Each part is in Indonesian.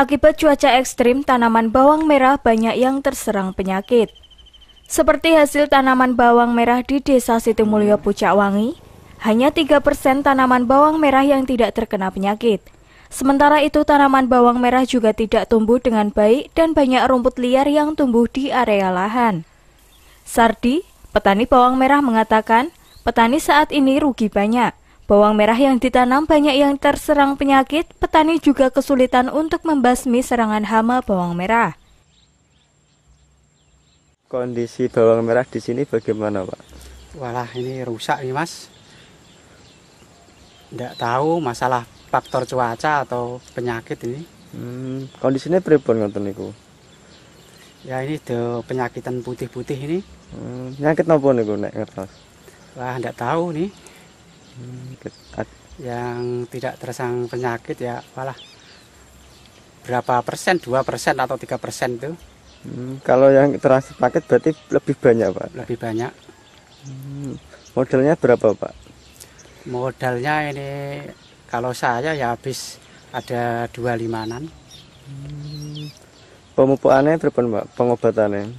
Akibat cuaca ekstrim, tanaman bawang merah banyak yang terserang penyakit. Seperti hasil tanaman bawang merah di Desa Situmulyo Pucakwangi, hanya 3% tanaman bawang merah yang tidak terkena penyakit. Sementara itu tanaman bawang merah juga tidak tumbuh dengan baik dan banyak rumput liar yang tumbuh di area lahan. Sardi, petani bawang merah mengatakan, petani saat ini rugi banyak. Bawang merah yang ditanam banyak yang terserang penyakit, petani juga kesulitan untuk membasmi serangan hama bawang merah. Kondisi bawang merah di sini bagaimana, Pak? Walah, ini rusak nih, Mas. Tidak tahu masalah faktor cuaca atau penyakit ini. Hmm, kondisinya pripun ngoten niku? Ya ini de penyakitan putih-putih ini. Hmm, penyakit apa niku nek Wah, tidak tahu nih yang tidak tersang penyakit ya malah berapa persen dua persen atau tiga persen tuh hmm, kalau yang terasa paket berarti lebih banyak pak lebih banyak hmm, modalnya berapa pak modalnya ini kalau saya ya habis ada dua limanan hmm, pemupukannya berapa pak pengobatannya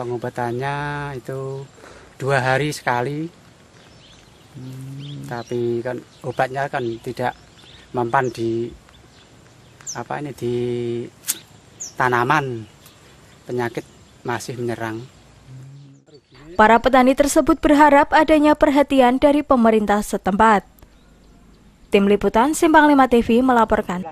pengobatannya itu dua hari sekali hmm. tapi kan obatnya kan tidak mempan di apa ini di tanaman penyakit masih menyerang. Para petani tersebut berharap adanya perhatian dari pemerintah setempat. Tim Liputan Simpang 5 TV melaporkan.